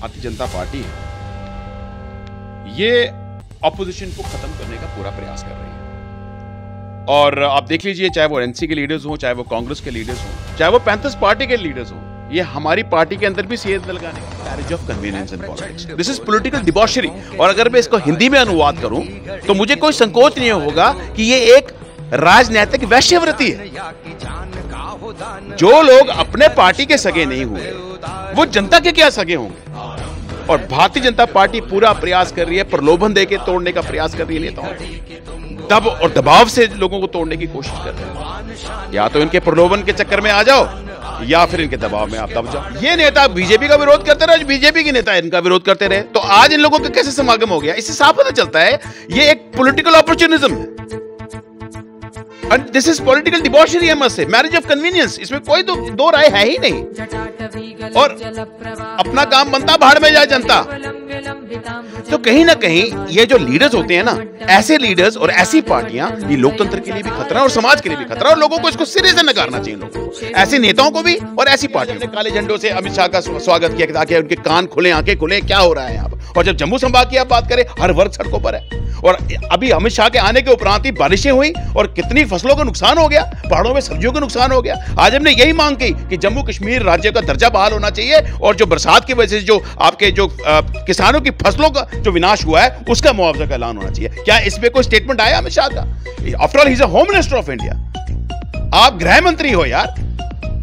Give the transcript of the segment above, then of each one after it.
भारतीय जनता पार्टी है ये अपोजिशन को खत्म करने का पूरा प्रयास कर रही है और आप देख लीजिए चाहे वो एनसी के लीडर्स हो चाहे वो कांग्रेस के लीडर्स हो चाहे वो पैंथर्स पार्टी के लीडर्स हो ये हमारी पार्टी के अंदर भी सीएस लगाने marriage of convenience politics this is political debauchery और अगर मैं इसको हिंदी में अनुवाद करूं तो मुझे कोई संकोच नहीं होगा कि ये एक राजनैतिक वैश्यवृत्ति है जो लोग अपने पार्टी के सगे नहीं हुए वो जनता के क्या सगे होंगे और भारतीय जनता पार्टी पूरा प्रयास कर रही है प्रलोभन देके तोड़ने का प्रयास कर रही है नेताओं दब और दबाव से लोगों को तोड़ने की कोशिश कर रहे हैं या तो इनके प्रलोभन के चक्कर में आ जाओ या फिर इनके दबाव में आप दब जाओ ये नेता बीजेपी का विरोध करते रहे बीजेपी के नेता इनका विरोध करते रहे तो आज इन लोगों का कैसे समागम हो गया इससे साफ पता चलता है ये एक पोलिटिकल अपॉर्चुनिज्म है दिस इज पॉलिटिकल डिबॉशरी एम से मैरिज ऑफ कन्वीनियंस इसमें कोई तो दो राय है ही नहीं और अपना काम बनता भाड़ में जाए जनता तो कहीं ना कहीं ये जो लीडर्स होते हैं ना ऐसे लीडर्स और ऐसी पार्टियां ये लोकतंत्र के लिए भी खतरा और समाज के लिए भी खतरा और लोगों को इसको सिरे से नकारना चाहिए लोगों को ऐसे नेताओं को भी और ऐसी पार्टियों ने काले झंडों से अमित शाह का स्वागत किया ताकि उनके कान खुले आंखें खुले क्या हो रहा है आप और जब जम्मू संभाग की आप बात करें हर वर्ग सड़कों पर है और अभी अमित शाह के आने के उपरांत ही बारिशें हुई और कितनी फसलों का नुकसान हो गया पहाड़ों में सब्जियों का नुकसान हो गया आज हमने यही मांग की कि जम्मू कश्मीर राज्य का दर्जा बहाल होना चाहिए और जो बरसात की वजह से जो आपके जो आ, किसानों की फसलों का जो विनाश हुआ है उसका मुआवजा का ऐलान होना चाहिए क्या इस पर कोई स्टेटमेंट आया अमित शाह का आफ्टर ऑल ही होम मिनिस्टर ऑफ इंडिया आप गृह मंत्री हो यार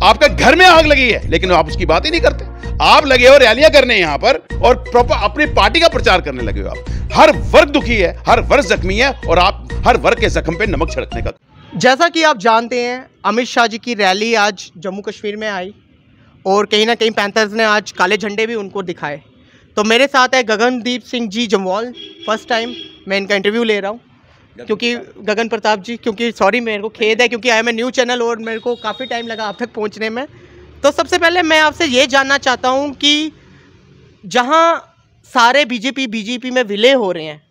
आपका घर में आग लगी है लेकिन आप उसकी बात ही नहीं करते आप लगे हो रैलियां करने यहां पर और प्रॉपर अपनी पार्टी का प्रचार करने लगे हो आप हर वर्ग दुखी है हर वर्ग जख्मी है और आप हर वर्ग के जख्म पे नमक छिड़कने का जैसा कि आप जानते हैं अमित शाह जी की रैली आज जम्मू कश्मीर में आई और कहीं ना कहीं पैंथर्स ने आज काले झंडे भी उनको दिखाए तो मेरे साथ है गगनदीप सिंह जी जमवाल फर्स्ट टाइम मैं इनका इंटरव्यू ले रहा हूँ क्योंकि गगन प्रताप जी क्योंकि सॉरी मेरे को खेद है क्योंकि I am a new channel और मेरे को काफ़ी टाइम लगा आप तक पहुँचने में तो सबसे पहले मैं आपसे ये जानना चाहता हूँ कि जहाँ सारे बीजेपी बीजेपी में विलय हो रहे हैं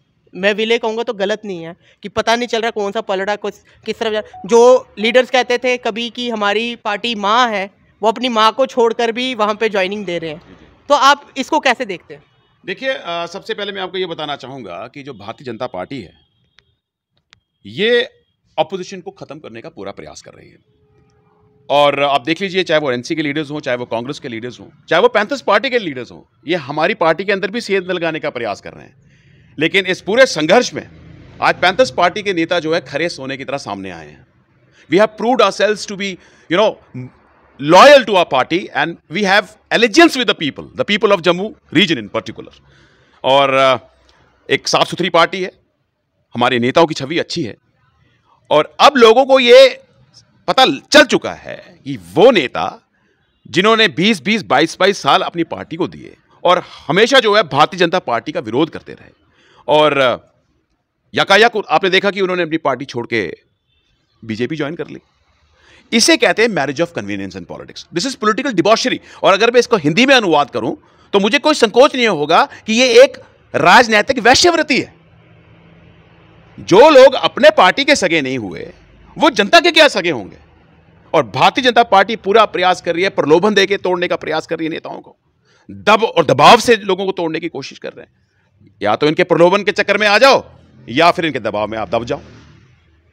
मैं विलय कहूँगा तो गलत नहीं है कि पता नहीं चल रहा कौन सा पलड़ा कुछ किस तरह जो लीडर्स कहते थे कभी कि हमारी पार्टी माँ है वो अपनी माँ को छोड़कर भी वहाँ पे ज्वाइनिंग दे रहे हैं तो आप इसको कैसे देखते हैं देखिए सबसे पहले मैं आपको ये बताना चाहूँगा कि जो भारतीय जनता पार्टी है ये अपोजिशन को ख़त्म करने का पूरा प्रयास कर रही है और आप देख लीजिए चाहे वो एनसी के लीडर्स हों चाहे वो कांग्रेस के लीडर्स हों चाहे वो पैंथस पार्टी के लीडर्स हों ये हमारी पार्टी के अंदर भी सीध लगाने का प्रयास कर रहे हैं लेकिन इस पूरे संघर्ष में आज पैंथस पार्टी के नेता जो है खरे सोने की तरह सामने आए हैं we have proved our sales to be you know loyal to our party and we have allegiance with the people, the people of Jammu region in particular. और uh, एक साफ सुथरी पार्टी है हमारे नेताओं की छवि अच्छी है और अब लोगों को ये पता चल चुका है कि वो नेता जिन्होंने 20, 20, 22, 22 साल अपनी पार्टी को दिए और हमेशा जो है भारतीय जनता पार्टी का विरोध करते रहे और uh, यकायक आपने देखा कि उन्होंने अपनी पार्टी छोड़ के बीजेपी ज्वाइन कर ली इसे कहते हैं marriage of convenience and politics this is political debauchery और अगर मैं इसको हिंदी में अनुवाद करूं तो मुझे कोई संकोच नहीं होगा कि यह एक राजनैतिक वैश्यवृत्ति है जो लोग अपने पार्टी के सगे नहीं हुए वो जनता के क्या सगे होंगे और भारतीय जनता पार्टी पूरा प्रयास कर रही है प्रलोभन देकर तोड़ने का प्रयास कर रही है नेताओं को दब और दबाव से लोगों को तोड़ने की कोशिश कर रहे हैं या तो इनके प्रलोभन के चक्कर में आ जाओ या फिर इनके दबाव में आप दब जाओ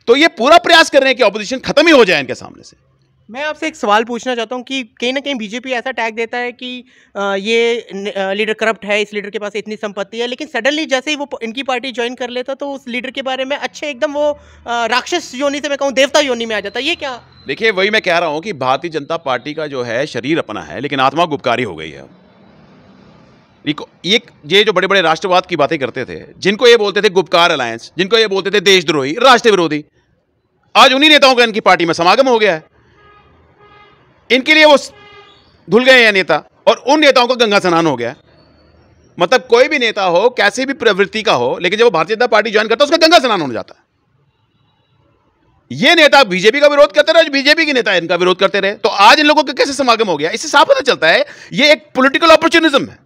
तो ये पूरा प्रयास कर रहे हैं कि ऑपोजिशन खत्म ही हो जाए इनके सामने से मैं आपसे एक सवाल पूछना चाहता हूँ कि कहीं ना कहीं बीजेपी ऐसा टैग देता है कि ये लीडर करप्ट है इस लीडर के पास इतनी संपत्ति है लेकिन सडनली जैसे ही वो इनकी पार्टी ज्वाइन कर लेता तो उस लीडर के बारे में अच्छे एकदम वो राक्षस योनि से मैं कहूँ देवता योनि में आ जाता है ये क्या देखिए वही मैं कह रहा हूँ कि भारतीय जनता पार्टी का जो है शरीर अपना है लेकिन आत्मा गुपकारी हो गई है एक ये जो बड़े बड़े राष्ट्रवाद की बातें करते थे जिनको ये बोलते थे गुपकार अलायंस जिनको ये बोलते थे देशद्रोही राष्ट्र विरोधी आज उन्हीं नेताओं का इनकी पार्टी में समागम हो गया है इनके लिए वो धुल गए हैं नेता और उन नेताओं का गंगा स्नान हो गया मतलब कोई भी नेता हो कैसी भी प्रवृत्ति का हो लेकिन जब वो भारतीय जनता पार्टी ज्वाइन करता है उसका गंगा स्नान होने जाता है ये नेता बीजेपी का विरोध करते रहे बीजेपी के नेता इनका विरोध करते रहे तो आज इन लोगों का कैसे समागम हो गया इससे साफ पता चलता है ये एक पॉलिटिकल अपॉर्चुनिज्म है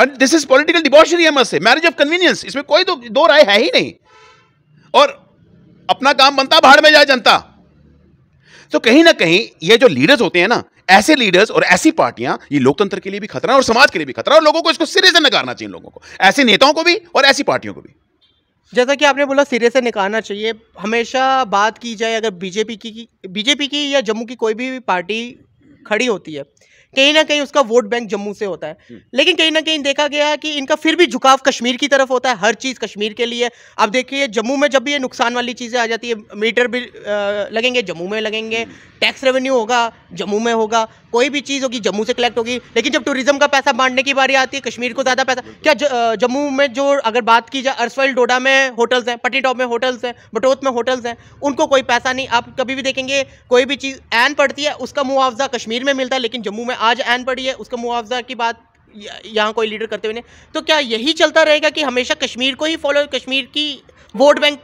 and this is political debauchery से मैरिज ऑफ कन्वीनियंस इसमें कोई तो दो राय है ही नहीं और अपना काम बनता भाड़ में जाए जनता तो कहीं ना कहीं ये जो लीडर्स होते हैं ना ऐसे लीडर्स और ऐसी पार्टियां ये लोकतंत्र के लिए भी खतरा और समाज के लिए भी खतरा और लोगों को इसको सिरे से नकारना चाहिए लोगों को ऐसे नेताओं को भी और ऐसी पार्टियों को भी जैसा कि आपने बोला सिरे से निकालना चाहिए हमेशा बात की जाए अगर बीजेपी की बीजेपी की या जम्मू की कोई भी पार्टी खड़ी होती है कहीं ना कहीं उसका वोट बैंक जम्मू से होता है हम्म। लेकिन कहीं ना कहीं देखा गया कि इनका फिर भी झुकाव कश्मीर की तरफ होता है हर चीज़ कश्मीर के लिए अब देखिए जम्मू में जब भी ये नुकसान वाली चीज़ें आ जाती है मीटर भी लगेंगे जम्मू में लगेंगे हम्म। टैक्स रेवेन्यू होगा जम्मू में होगा कोई भी चीज़ होगी जम्मू से कलेक्ट होगी लेकिन जब टूरिज्म का पैसा बांटने की बारी आती है कश्मीर को ज़्यादा पैसा क्या जम्मू में जो अगर बात की जाए अर्सवाइल डोडा में होटल्स हैं पट्टीटॉप में होटल्स हैं बटोत में होटल्स हैं उनको कोई पैसा नहीं आप कभी भी देखेंगे कोई भी चीज़ ऐन पड़ती है उसका मुआवजा कश्मीर में मिलता है लेकिन जम्मू में आज एन पड़ी है उसका मुआवजा की बात यहाँ कोई लीडर करते हुए नहीं तो क्या यही चलता रहेगा कि हमेशा कश्मीर को ही फॉलो कश्मीर की वोट बैंक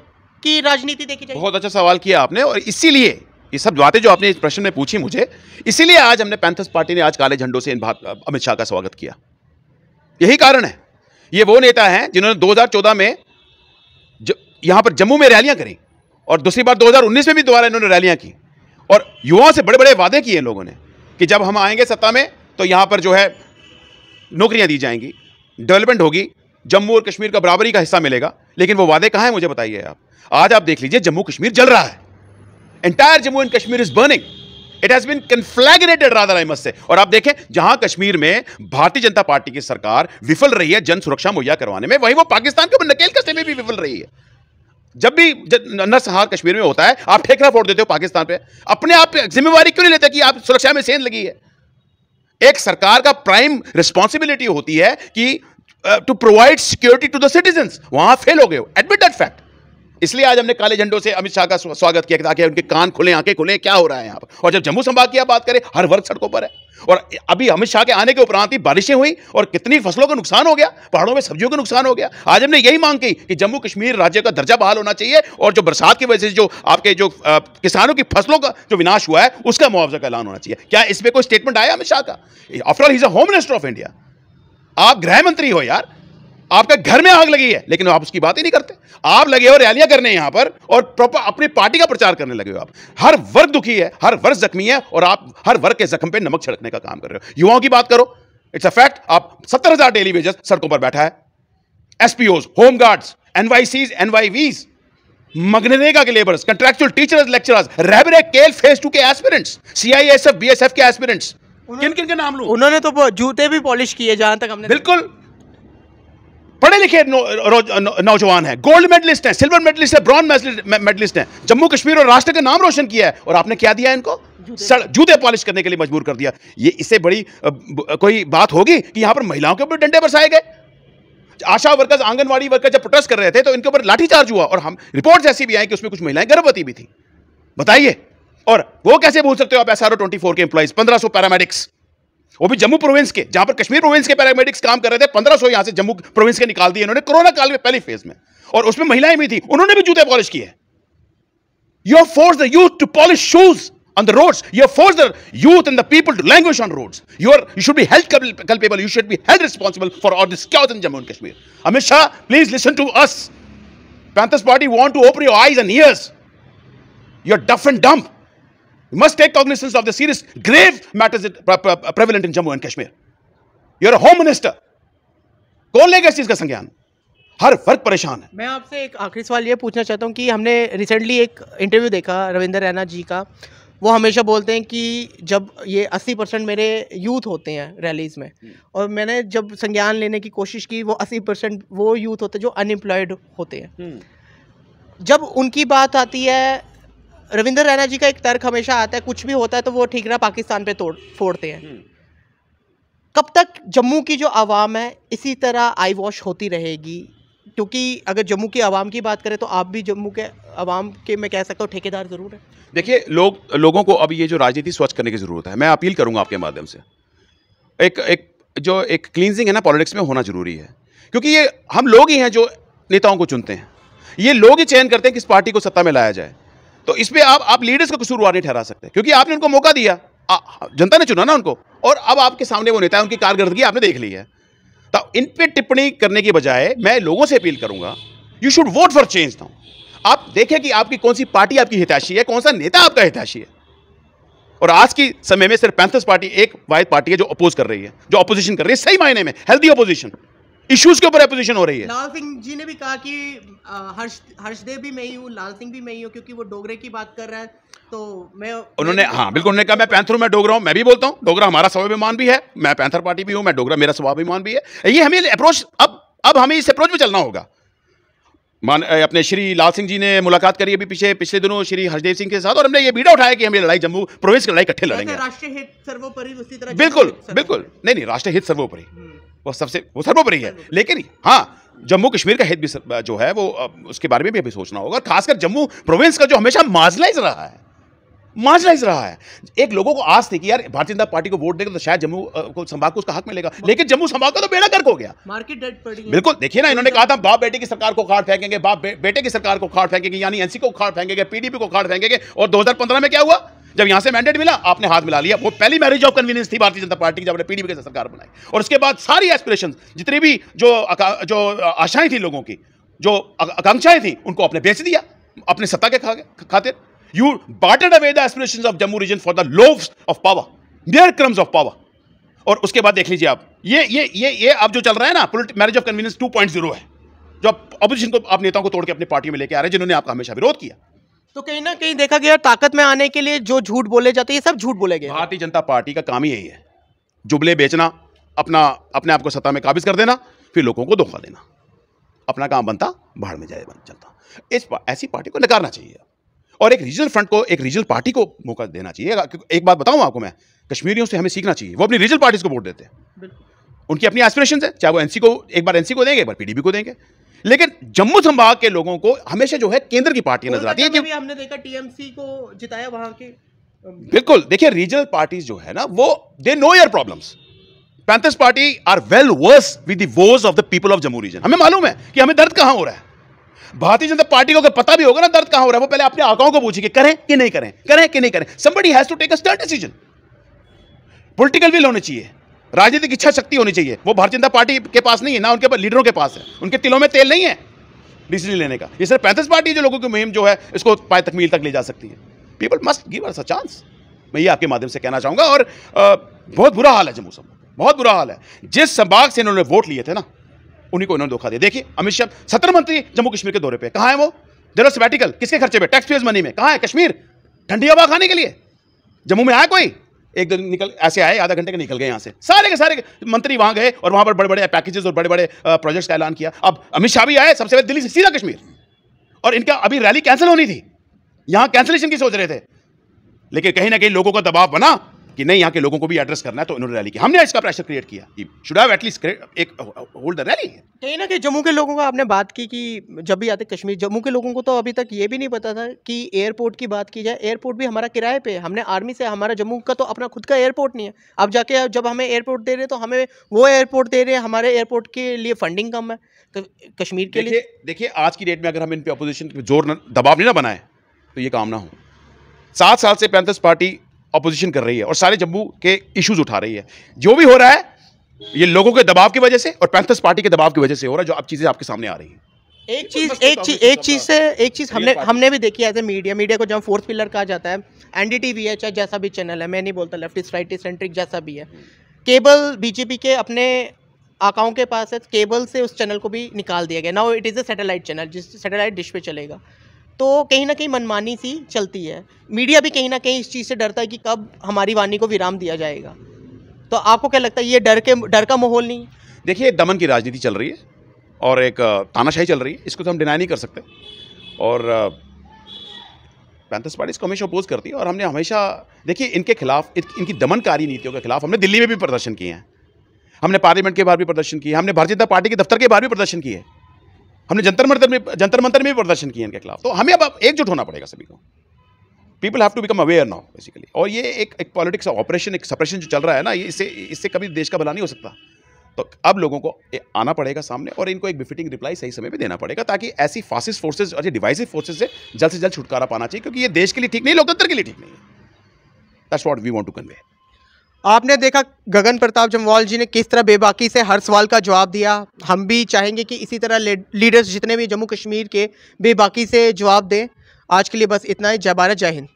की राजनीति देखी जाए बहुत अच्छा सवाल किया आपने और इसीलिए ये सब बातें जो आपने इस प्रश्न में पूछी मुझे इसीलिए आज हमने पैंथर्स पार्टी ने आज काले झंडों से इन अमित शाह का स्वागत किया यही कारण है ये वो नेता हैं जिन्होंने 2014 में यहां पर जम्मू में रैलियां करी और दूसरी बार 2019 में भी दोबारा इन्होंने रैलियां की और युवाओं से बड़े बड़े वादे किए लोगों ने कि जब हम आएंगे सत्ता में तो यहाँ पर जो है नौकरियाँ दी जाएंगी डेवलपमेंट होगी जम्मू और कश्मीर का बराबरी का हिस्सा मिलेगा लेकिन वो वादे कहाँ हैं मुझे बताइए आप आज आप देख लीजिए जम्मू कश्मीर जल रहा है entire Jammu and Kashmir is burning it has been conflagrated Radha Rai से और आप देखें जहां कश्मीर में भारतीय जनता पार्टी की सरकार विफल रही है जन सुरक्षा मुहैया करवाने में वहीं वो पाकिस्तान के नकेल कस्ते में भी विफल रही है जब भी नरसंहार कश्मीर में होता है आप ठेकरा फोड़ देते हो पाकिस्तान पे अपने आप पे जिम्मेवारी क्यों नहीं लेते कि आप सुरक्षा में सेंध लगी है एक सरकार का प्राइम रिस्पॉन्सिबिलिटी होती है कि to provide security to the citizen वहां फेल हो गए एडमिट दैट फैक्ट इसलिए आज हमने काले झंडों से अमित शाह का स्वागत किया ताकि उनके कान खुले आंखें खुले क्या हो रहा है यहाँ पर और जब जम्मू संभाग की आप बात करें हर वर्ग सड़कों पर है और अभी अमित शाह के आने के उपरांत ही बारिशें हुई और कितनी फसलों का नुकसान हो गया पहाड़ों में सब्जियों का नुकसान हो गया आज हमने यही मांग की कि जम्मू कश्मीर राज्य का दर्जा बहाल होना चाहिए और जो बरसात की वजह से जो आपके जो किसानों की फसलों का जो विनाश हुआ है उसका मुआवजा का ऐलान होना चाहिए क्या इसमें कोई स्टेटमेंट आया अमित शाह का after all is a home minister of India आप गृह मंत्री हो यार आपके घर में आग लगी है लेकिन आप उसकी बात ही नहीं करते आप लगे हो रैलियां करने यहां पर और प्रॉपर अपनी पार्टी का प्रचार करने लगे हो आप हर वर्ग दुखी है हर वर्ग जख्मी है और आप हर वर्ग के जख्म पे नमक छिड़कने का काम कर रहे हो युवाओं की बात करो इट्स अ फैक्ट आप सत्तर हजार डेली वेजेस सड़कों पर बैठा है SPO home guards NYCs NYVs MGNREGA के लेबर्स कंट्रेक्चुअल टीचर्स लेक्चरर्स रेबरे केल फेस टू के एस्पिरेंट्स सीआईएसएफ बीएसएफ के एस्पिरेंट्स किन किन के नाम लो उन्होंने तो जूते भी पॉलिश किए जहां तक हमने बिल्कुल पढ़े लिखे नौजवान हैं गोल्ड मेडलिस्ट हैं सिल्वर मेडलिस्ट हैं ब्रॉन्ज मेडलिस्ट हैं जम्मू कश्मीर और राष्ट्र का नाम रोशन किया है और आपने क्या दिया इनको जूते पॉलिश करने के लिए मजबूर कर दिया ये इससे बड़ी कोई बात होगी कि यहां पर महिलाओं के ऊपर डंडे बरसाए गए आशा वर्कर्स आंगनवाड़ी वर्कर्स जब प्रोटेस्ट कर रहे थे तो इनके ऊपर लाठीचार्ज हुआ और हम रिपोर्ट ऐसी भी आई कि उसमें कुछ महिलाएं गर्भवती भी थी बताइए और वो कैसे भूल सकते हो आप एस आर के एम्प्लॉइज पंद्रह पैरामेडिक्स वो भी जम्मू प्रोविंस के जहां पर कश्मीर प्रोविंस के पैरामेडिक्स काम कर रहे थे पंद्रह सौ यहां से जम्मू प्रोविंस के निकाल दिए उन्होंने कोरोना काल में पहली फेज में और उसमें महिलाएं भी थी उन्होंने भी जूते पॉलिश किए you are force the youth to polish shoes on the roads you are force the youth and the people to languish on roads you are you should be held culpable you should be held responsible for all this क्या in Jammu and Kashmir Amit Shah please listen to us Panthers Party want to open your eyes and ears you are deaf and dumb You must take cognizance of the serious, grave matters that prevalent in Jammu and Kashmir. You are a home minister. कौन लेगा इस चीज का संज्ञान हर वर्ग परेशान है मैं आपसे एक आखिरी सवाल ये पूछना चाहता हूँ कि हमने रिसेंटली एक इंटरव्यू देखा रविंदर रैना जी का वो हमेशा बोलते हैं कि जब ये 80 परसेंट मेरे यूथ होते हैं रैलीज में हम्म। और मैंने जब संज्ञान लेने की कोशिश की वो 80 परसेंट वो यूथ होते हैं जो अनएम्प्लॉयड होते हैं हम्म। जब उनकी बात आती है रविंद्र रैना जी का एक तर्क हमेशा आता है कुछ भी होता है तो वो ठीकरा पाकिस्तान पे तोड़ फोड़ते हैं हम्म। कब तक जम्मू की जो आवाम है इसी तरह आई वॉश होती रहेगी क्योंकि अगर जम्मू की आवाम की बात करें तो आप भी जम्मू के आवाम के मैं कह सकता हूँ ठेकेदार ज़रूर है देखिए लोग लोगों को अब ये जो राजनीति स्वच्छ करने की ज़रूरत है मैं अपील करूँगा आपके माध्यम से एक एक जो एक क्लिनजिंग है ना पॉलिटिक्स में होना ज़रूरी है क्योंकि ये हम लोग ही हैं जो नेताओं को चुनते हैं ये लोग ही चयन करते हैं किस पार्टी को सत्ता में लाया जाए तो इसमें आप आप लीडर्स को कसूरवार नहीं ठहरा सकते क्योंकि आपने उनको मौका दिया जनता ने चुना ना उनको और अब आपके सामने वो नेता है उनकी कारकर्दगी आपने देख ली है तो इन पर टिप्पणी करने की बजाय मैं लोगों से अपील करूंगा you should vote for change now आप देखें कि आपकी कौन सी पार्टी आपकी हिताशी है कौन सा नेता आपका हिताशी है और आज की समय में सिर्फ पैंथर्स पार्टी एक वायद पार्टी है जो अपोज कर रही है जो अपोजिशन कर रही है सही मायने में हेल्दी अपोजिशन इश्यूज के ऊपर अपोजिशन हो रही है लाल सिंह जी ने भी कहा कि हर्ष हर्षदेव भी मैं ही हूँ लाल सिंह भी मैं ही हूँ क्योंकि वो डोगरे की बात कर रहा है तो मैं उन्होंने हाँ बिल्कुल उन्होंने कहा मैं पैंथर मैं डोगरा हूँ मैं भी बोलता हूँ डोगरा हमारा स्वाभिमान भी है मैं पैंथर पार्टी भी हूँ मैं डोगरा मेरा स्वाभिमान भी है ये हमें अप्रोच अब अब हमें इस अप्रोच में चलना होगा मान अपने श्री लाल सिंह जी ने मुलाकात करी अभी पीछे पिछले दिनों श्री हरदेव सिंह के साथ और हमने ये बीड़ा उठाया कि हमें लड़ाई जम्मू प्रोविंस की लड़ाई इकट्ठे लड़ेंगे अच्छा, राष्ट्रीय हित सर्वोपरि उसी तरह बिल्कुल बिल्कुल नहीं नहीं राष्ट्रीय हित सर्वोपरि हम्म। वो सबसे वो सर्वोपरि है लेकिन हाँ जम्मू कश्मीर का हित भी जो है वो उसके बारे में भी अभी सोचना होगा खासकर जम्मू प्रोविंस का जो हमेशा माजलाइज रहा है माजलाइज रहा है एक लोगों को आस थी कि यार भारतीय जनता पार्टी को वोट देगा तो शायद जम्मू को संभाग को उसका हक मिलेगा लेकिन जम्मू संभाग का तो बेड़ा गर्क हो गया मार्केट डेट पड़ी बिल्कुल देखिए ना इन्होंने कहा था बाप बेटे की सरकार को खाड़ फेंकेंगे बाप बेटे की सरकार को खाड़ फेंकेंगे यानी एनसी को खाड़ फेंकेंगे पीडीपी को खाड़ फेंकेंगे और दो में क्या हुआ जब यहां से मैंडेट मिला आपने हाथ मिला लिया वो पहली मैरिज ऑफ कन्वीनियंस थी भारतीय जनता पार्टी की जब आपने पीडीपी की सरकार बनाई और उसके बाद सारी एस्पिरेशन जितनी भी जो जो आशाएं थी लोगों की जो आकांक्षाएं थी उनको आपने बेच दिया अपने सत्ता के खातिर you bartered away the aspiration of Jammu region for the loaves of power their crumbs of power और उसके बाद देख लीजिए आप ये ये ये ये अब जो चल रहा है ना मैरिज ऑफ कन्वीनियंस जीरो है जो अपोजिशन को आप नेताओं को तोड़ के अपनी पार्टी में लेके आ रहे हैं जिन्होंने आपका हमेशा विरोध किया तो कहीं ना कहीं देखा गया ताकत में आने के लिए जो झूठ बोले जाते हैं ये सब झूठ बोले गए भारतीय जनता पार्टी का काम ही यही है जुबले बेचना अपना अपने आप को सत्ता में काबिज कर देना फिर लोगों को धोखा देना अपना काम बनता बाहर में जाए जनता इस पा, ऐसी पार्टी को नकारना चाहिए और एक रीजनल फ्रंट को एक रीजनल पार्टी को मौका देना चाहिए एक बात बताऊँ आपको मैं कश्मीरियों से हमें सीखना चाहिए वो अपनी रीजनल पार्टीज को वोट देते हैं उनकी अपनी एस्पिरेशन है चाहे वो एनसी को एक बार एनसी को देंगे एक बार पीडीपी को देंगे लेकिन जम्मू संभाग के लोगों को हमेशा जो है केंद्र की पार्टी नजर आती है हमने देखा टीएमसी को जिताया वहां के बिल्कुल देखिए रीजनल पार्टीज जो है ना वो they know your problems Panthers Party are well versed with woes of the people of Jammu region हमें मालूम है कि हमें दर्द कहां हो रहा है भारतीय जनता पार्टी को अगर पता भी होगा ना दर्द कहां हो रहा है वो पहले अपने आकाओं को पूछेंगे करें कि नहीं करें करें कि नहीं करें somebody has to take a stern decision political will होने चाहिए राजनीतिक इच्छा शक्ति होनी चाहिए वो भारतीय जनता पार्टी के पास नहीं है ना उनके पास लीडरों के पास है उनके तिलों में तेल नहीं है डिसीजन लेने का ये सिर्फ पैंतीस पार्टी जो लोगों की मुहिम जो है इसको पाए तकमील तक ले जा सकती है people must give us a chance मैं ये आपके माध्यम से कहना चाहूँगा और आ, बहुत बुरा हाल है जम्मू सब बहुत बुरा हाल है जिस संभाग से इन्होंने वोट लिए थे ना उन्हीं को इन्होंने धोखा दिया देखिए अमित शाह सत्र मंत्री जम्मू कश्मीर के दौरे पर कहाँ है वो जनरल सिबेटिकल किसके खर्चे पे टैक्स पेयर्स मनी में कहाँ है कश्मीर ठंडी हवा खाने के लिए जम्मू में आया कोई एक दिन निकल ऐसे आए आधा घंटे के निकल गए यहाँ से सारे के सारे मंत्री वहाँ गए और वहाँ पर बड़े बड़े पैकेजेस और बड़े बड़े प्रोजेक्ट्स का ऐलान किया अब अमित शाह भी आए सबसे पहले दिल्ली से सीधा कश्मीर और इनका अभी रैली कैंसिल होनी थी यहाँ कैंसिलेशन की सोच रहे थे लेकिन कहीं ना कहीं लोगों का दबाव बना कि नहीं यहाँ के लोगों को भी एड्रेस करना है तो इन्होंने रैली की हमने इसका प्रेशर क्रिएट किया शुड हैव एटलीस्ट एक होल्ड द रैली कहीं ना कहीं जम्मू के लोगों का आपने बात की कि जब भी आते कश्मीर जम्मू के लोगों को तो अभी तक ये भी नहीं पता था कि एयरपोर्ट की बात की जाए एयरपोर्ट भी हमारा किराए पे हमने आर्मी से हमारा जम्मू का तो अपना खुद का एयरपोर्ट नहीं है अब जाके जब हमें एयरपोर्ट दे रहे हैं तो हमें वो एयरपोर्ट दे रहे हैं हमारे एयरपोर्ट के लिए फंडिंग कम है तो कश्मीर के लिए देखिए आज की डेट में अगर हम इन पर अपोजिशन जोर दबाव नहीं ना बनाए तो ये काम ना हो सात साल से पैंथर्स पार्टी अपोजिशन कर रही है और सारे जम्मू के इश्यूज उठा रही है जो भी हो रहा है ये लोगों के दबाव की वजह से और पैंथर्स पार्टी के दबाव की वजह से हो रहा है जो अब चीज़ें आपके सामने आ रही है एक चीज तो एक चीज एक चीज से एक चीज हमने हमने भी देखी एज ए मीडिया मीडिया को जब फोर्थ पिलर कहा जाता है एनडीटीवी है चाहे जैसा भी चैनल है मैं नहीं बोलता लेफ्टिस्ट राइटिस्ट सेंट्रिक जैसा भी है केबल बीजेपी के अपने आकाओं के पास है केबल से उस चैनल को भी निकाल दिया गया now it is a satellite channel जिस सैटेलाइट डिश पे चलेगा तो कहीं ना कहीं मनमानी सी चलती है मीडिया भी कहीं ना कहीं इस चीज़ से डरता है कि कब हमारी वाणी को विराम दिया जाएगा तो आपको क्या लगता है ये डर के डर का माहौल नहीं है देखिए दमन की राजनीति चल रही है और एक तानाशाही चल रही है इसको तो हम डिनाई नहीं कर सकते और पैंथर्स पार्टी इसको हमेशा अपोज करती है और हमने हमेशा देखिए इनके खिलाफ इनकी दमनकारी नीतियों के खिलाफ हमने दिल्ली में भी प्रदर्शन किए हैं हमने पार्लियामेंट के बाहर भी प्रदर्शन किए हमने भारतीय जनता पार्टी के दफ्तर के बाहर भी प्रदर्शन किए हमने जंतर मंतर में जंतर मंतर में भी प्रदर्शन किए इनके खिलाफ तो हमें अब एकजुट होना पड़ेगा सभी को people have to become aware now basically और ये एक एक पॉलिटिक्स ऑपरेशन एक सपरेशन जो चल रहा है ना ये इससे इससे कभी देश का भला नहीं हो सकता तो अब लोगों को आना पड़ेगा सामने और इनको एक बिफिटिंग रिप्लाई सही समय पर देना पड़ेगा ताकि ऐसी फासिस फोर्सेज और ये डिवाइसिव फोर्सेज से जल्द से जल्द छुटकारा पाना चाहिए क्योंकि ये देश के लिए ठीक नहीं लोकतंत्र के लिए ठीक नहीं है that's what we want to convey आपने देखा गगन प्रताप जमवाल जी ने किस तरह बेबाकी से हर सवाल का जवाब दिया हम भी चाहेंगे कि इसी तरह लीडर्स जितने भी जम्मू कश्मीर के बेबाकी से जवाब दें आज के लिए बस इतना ही जय भारत जय हिंद